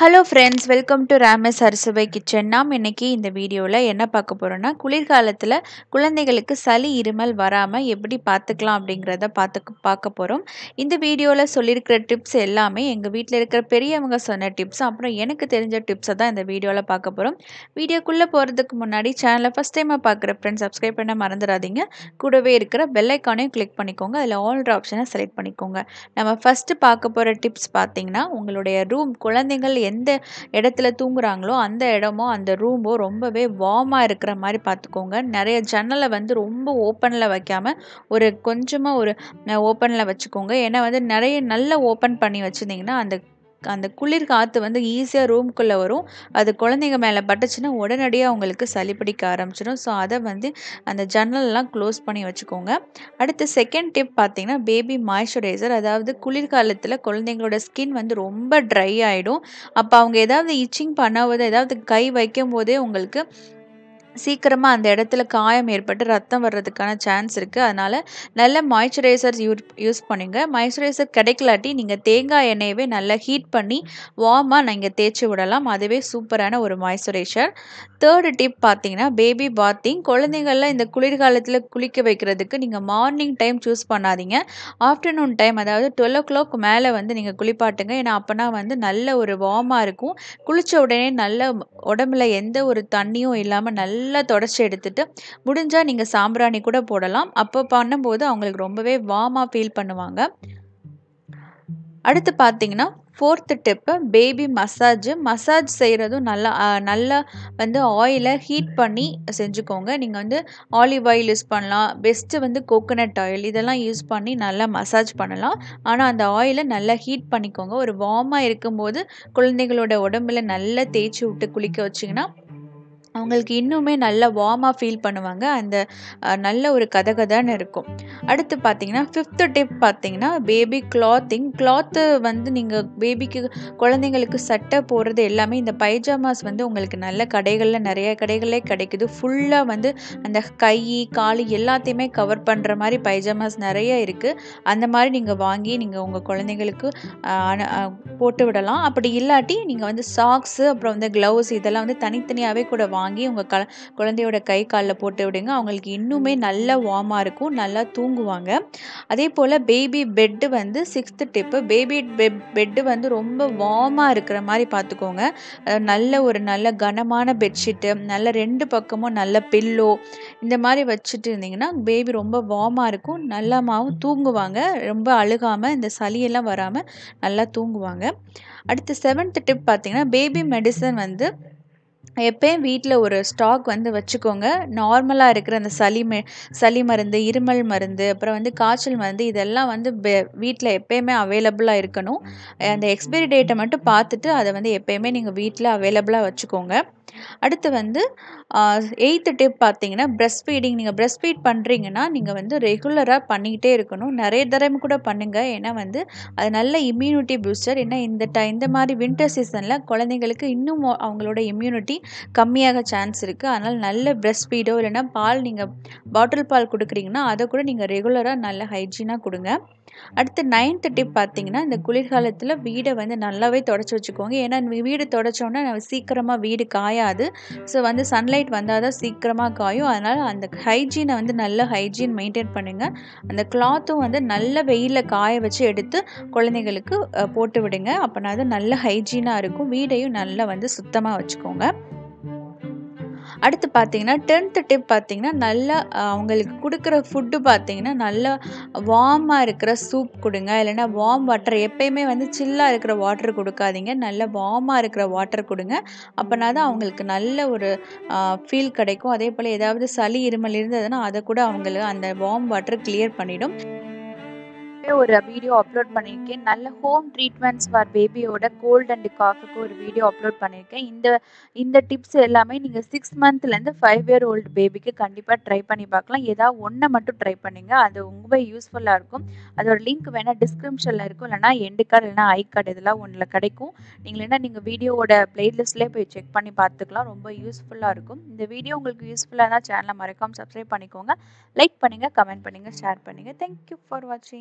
hello friends welcome to Ramesh Arusuvai kitchen நாம் இன்றைக்கி இந்த வீடியோவில் என்ன பார்க்க போகிறோன்னா குளிர்காலத்தில் குழந்தைகளுக்கு சளி இருமல் வராமல் எப்படி பார்த்துக்கலாம் அப்படிங்கிறத பார்த்து பார்க்க போகிறோம் இந்த வீடியோவில் சொல்லியிருக்கிற டிப்ஸ் எல்லாமே எங்கள் வீட்டில் இருக்கிற பெரியவங்க சொன்ன டிப்ஸ் அப்புறம் எனக்கு தெரிஞ்ச டிப்ஸை தான் இந்த வீடியோவில் பார்க்க போகிறோம் வீடியோக்குள்ளே போகிறதுக்கு முன்னாடி சேனலை ஃபஸ்ட் டைமாக பார்க்குற ஃப்ரெண்ட்ஸ் சப்ஸ்கிரைப் பண்ண மறந்துடாதீங்க கூடவே இருக்கிற பெல்லைக்கானையும் கிளிக் பண்ணிக்கோங்க அதில் ஆல்ரு ஆப்ஷனை செலக்ட் பண்ணிக்கோங்க நம்ம ஃபஸ்ட்டு பார்க்க போகிற டிப்ஸ் பார்த்தீங்கன்னா உங்களுடைய ரூம் குழந்தைங்கள் மக்கள் எந்த இடத்துல தூங்குறாங்களோ அந்த இடமோ அந்த ரூமோ ரொம்பவே வார்மாக இருக்கிற மாதிரி பார்த்துக்கோங்க நிறைய ஜன்னலை வந்து ரொம்ப ஓப்பனில் வைக்காமல் ஒரு கொஞ்சமாக ஒரு ஓப்பனில் வச்சுக்கோங்க ஏன்னா வந்து நிறைய நல்லா ஓப்பன் பண்ணி வச்சுருந்தீங்கன்னா அந்த அந்த குளிர் காற்று வந்து ஈஸியாக ரூம்குள்ளே வரும் அது குழந்தைங்க மேலே பட்டுச்சுன்னா உடனடியாக அவங்களுக்கு சளி பிடிக்க ஆரம்பிச்சிடும் ஸோ அதை வந்து அந்த ஜன்னல்லாம் க்ளோஸ் பண்ணி வச்சுக்கோங்க அடுத்து செகண்ட் டிப் பார்த்திங்கன்னா பேபி மாய்ஸ்சரைசர் அதாவது குளிர்காலத்தில் குழந்தைங்களோட ஸ்கின் வந்து ரொம்ப ட்ரை ஆகிடும் அப்போ அவங்க ஏதாவது இச்சிங் பண்ணாவது ஏதாவது கை வைக்கும் போதே உங்களுக்கு சீக்கிரமாக அந்த இடத்துல காயம் ஏற்பட்டு ரத்தம் வர்றதுக்கான சான்ஸ் இருக்குது அதனால் நல்ல மாய்ச்சரைசர் யூஸ் பண்ணுங்கள் மாய்ச்சரைசர் கிடைக்கலாட்டி நீங்கள் தேங்காய் எண்ணெயவே நல்லா ஹீட் பண்ணி வார்மாக நீங்கள் தேய்ச்சி விடலாம் அதுவே சூப்பரான ஒரு மாய்ச்சரைசர் தேர்டு டிப் பார்த்தீங்கன்னா பேபி பாத்திங் குழந்தைங்கள்லாம் இந்த குளிர்காலத்தில் குளிக்க வைக்கிறதுக்கு நீங்கள் மார்னிங் டைம் சூஸ் பண்ணாதீங்க ஆஃப்டர்நூன் டைம் அதாவது டுவெல் ஓ கிளாக் மேலே வந்து நீங்கள் குளிப்பாட்டுங்க ஏன்னா அப்போனா வந்து நல்ல ஒரு வார்மாக இருக்கும் குளித்த உடனே நல்ல உடம்புல எந்த ஒரு தண்ணியும் இல்லாமல் நல்ல நல்லா தொடச்சி எடுத்துட்டு முடிஞ்சால் நீங்கள் சாம்பிராணி கூட போடலாம் அப்போ பண்ணும்போது அவங்களுக்கு ரொம்பவே வார்மாக ஃபீல் பண்ணுவாங்க அடுத்து பார்த்தீங்கன்னா fourth tip baby massage massage செய்கிறதும் நல்லா நல்லா வந்து ஆயிலை ஹீட் பண்ணி செஞ்சுக்கோங்க நீங்கள் வந்து ஆலிவ் ஆயில் யூஸ் பண்ணலாம் பெஸ்ட்டு வந்து கோகோனட் ஆயில் இதெல்லாம் யூஸ் பண்ணி நல்லா மசாஜ் பண்ணலாம் ஆனால் அந்த ஆயிலை நல்லா ஹீட் பண்ணிக்கோங்க ஒரு வார்மாக இருக்கும்போது குழந்தைங்களோட உடம்புல நல்லா தேய்ச்சி விட்டு குளிக்க வச்சிங்கன்னா அவங்களுக்கு இன்னுமே நல்லா வார்மாக ஃபீல் பண்ணுவாங்க அந்த நல்ல ஒரு கதகதான்னு இருக்கும் அடுத்து பார்த்தீங்கன்னா ஃபிஃப்த்து டிப் பார்த்தீங்கன்னா பேபி கிளாத்திங் கிளாத்து வந்து நீங்கள் பேபிக்கு குழந்தைங்களுக்கு சட்டை போடுறது எல்லாமே இந்த பைஜாமாஸ் வந்து உங்களுக்கு நல்ல கடைகளில் நிறைய கடைகளே கிடைக்குது ஃபுல்லாக வந்து அந்த கை கால் எல்லாத்தையுமே கவர் பண்ணுற மாதிரி பைஜாமாஸ் நிறைய இருக்குது அந்த மாதிரி நீங்கள் வாங்கி நீங்கள் உங்கள் குழந்தைங்களுக்கு போட்டு விடலாம் அப்படி இல்லாட்டி நீங்கள் வந்து சாக்ஸு அப்புறம் வந்து க்ளவுஸ் இதெல்லாம் வந்து தனித்தனியாகவே கூட வாங்கி வாங்கி உங்கள் க குழந்தையோட கை காலில் போட்டு விடுங்க அவங்களுக்கு இன்னுமே நல்லா வார்மாக இருக்கும் நல்லா தூங்குவாங்க அதே போல் பேபி பெட்டு வந்து சிக்ஸ்த்து டிப்பு பேபி பெட்டு வந்து ரொம்ப வார்மாக இருக்கிற மாதிரி பார்த்துக்கோங்க நல்ல ஒரு நல்ல கனமான பெட்ஷீட்டு நல்ல ரெண்டு பக்கமும் நல்ல பில்லோ இந்த மாதிரி வச்சுட்டு இருந்தீங்கன்னா பேபி ரொம்ப வார்மாக இருக்கும் நல்லமாகவும் தூங்குவாங்க ரொம்ப அழுகாமல் இந்த சளியெல்லாம் வராமல் நல்லா தூங்குவாங்க அடுத்து செவன்த் டிப் பார்த்திங்கன்னா பேபி மெடிசன் வந்து எப்பயும் வீட்டில் ஒரு ஸ்டாக் வந்து வச்சுக்கோங்க நார்மலாக இருக்கிற அந்த சளி மெ சளி மருந்து இருமல் மருந்து அப்புறம் வந்து காய்ச்சல் மருந்து இதெல்லாம் வந்து பெ வீட்டில் எப்போயுமே அவைலபிளாக இருக்கணும் அந்த எக்ஸ்பைரி டேட்டை மட்டும் பார்த்துட்டு அதை வந்து எப்போயுமே நீங்கள் வீட்டில் அவைலபிளாக வச்சுக்கோங்க அடுத்து வந்து எயித்து டிப் பார்த்தீங்கன்னா பிரெஸ்ட் ஃபீடிங் நீங்கள் ப்ரெஸ் ஃபீட் பண்ணுறீங்கன்னா நீங்கள் வந்து ரெகுலராக பண்ணிக்கிட்டே இருக்கணும் நிறைய தரம் கூட பண்ணுங்கள் ஏன்னா வந்து அது நல்ல இம்யூனிட்டி பூஸ்டர் ஏன்னா இந்த டை இந்த மாதிரி வின்டர் சீசனில் குழந்தைங்களுக்கு இன்னும் அவங்களோட இம்யூனிட்டி கம்மியாக சான்ஸ் இருக்குது அதனால் நல்ல ப்ரெஸ் ஃபீடோ இல்லைன்னா பால் நீங்கள் பாட்டில் பால் கொடுக்குறீங்கன்னா அதை கூட நீங்கள் ரெகுலராக நல்ல ஹைஜீனாக கொடுங்க அடுத்து நைன்த்து டிப் பார்த்தீங்கன்னா இந்த குளிர்காலத்தில் வீடை வந்து நல்லாவே தொடச்சி வச்சுக்கோங்க ஏன்னா வீடு தொடச்சோன்னா சீக்கிரமாக வீடு காயாது ஸோ வந்து சன்லைட் வந்தால் தான் சீக்கிரமாக காயும் அதனால் அந்த ஹைஜீனை வந்து நல்ல ஹைஜீன் மெயின்டைன் பண்ணுங்கள் அந்த கிளாத்தும் வந்து நல்ல வெயிலில் காய வச்சு எடுத்து குழந்தைங்களுக்கு போட்டு விடுங்க அப்போனா அது நல்ல ஹைஜீனாக இருக்கும் வீடையும் நல்லா வந்து சுத்தமாக வச்சுக்கோங்க அடுத்து பார்த்தீங்கன்னா டென்த்து டிப் பார்த்தீங்கன்னா நல்லா அவங்களுக்கு கொடுக்குற ஃபுட்டு பார்த்தீங்கன்னா நல்லா வார்மாக இருக்கிற சூப் கொடுங்க இல்லைனா வார்ம் வாட்டர் எப்பயுமே வந்து சில்லாக இருக்கிற வாட்டர் கொடுக்காதீங்க நல்ல வார்மாக இருக்கிற வாட்டர் கொடுங்க அப்போனா தான் அவங்களுக்கு நல்ல ஒரு ஃபீல் கிடைக்கும் அதே போல் ஏதாவது சளி இருமல் இருந்ததுன்னா அதை கூட அவங்களுக்கு அந்த வார்ம் வாட்டர் கிளியர் பண்ணிடும் ஏற்கனவே ஒரு வீடியோ அப்லோட் பண்ணியிருக்கேன் நல்ல ஹோம் ட்ரீட்மெண்ட்ஸ் ஃபார் பேபியோட கோல்ட் அண்ட் காஃபுக்கு ஒரு வீடியோ அப்லோட் பண்ணியிருக்கேன் இந்த இந்த டிப்ஸ் எல்லாமே நீங்கள் சிக்ஸ் மந்த்லேருந்து ஃபைவ் இயர் ஓல்டு பேபிக்கு கண்டிப்பாக ட்ரை பண்ணி பார்க்கலாம் ஏதாவது ஒன்றை மட்டும் ட்ரை பண்ணுங்க அது ரொம்ப யூஸ்ஃபுல்லாக இருக்கும் அதோட லிங்க் வேணால் டிஸ்கிரிப்ஷனில் இருக்கும் இல்லைனா எண்டு கார்டு இல்லைனா ஐ கார்டு இதெல்லாம் ஒன்றில் கிடைக்கும் நீங்கள் என்ன நீங்கள் வீடியோவோட பிளேலிஸ்ட்லேயே போய் செக் பண்ணி பார்த்துக்கலாம் ரொம்ப யூஸ்ஃபுல்லாக இருக்கும் இந்த வீடியோ உங்களுக்கு யூஸ்ஃபுல்லாக இருந்தால் சேனலை மறக்காமல் சப்ஸ்கிரைப் பண்ணிக்கோங்க லைக் பண்ணுங்கள் கமெண்ட் பண்ணுங்கள் ஷேர் பண்ணுங்கள் தேங்க்யூ ஃபார் வாட்சிங்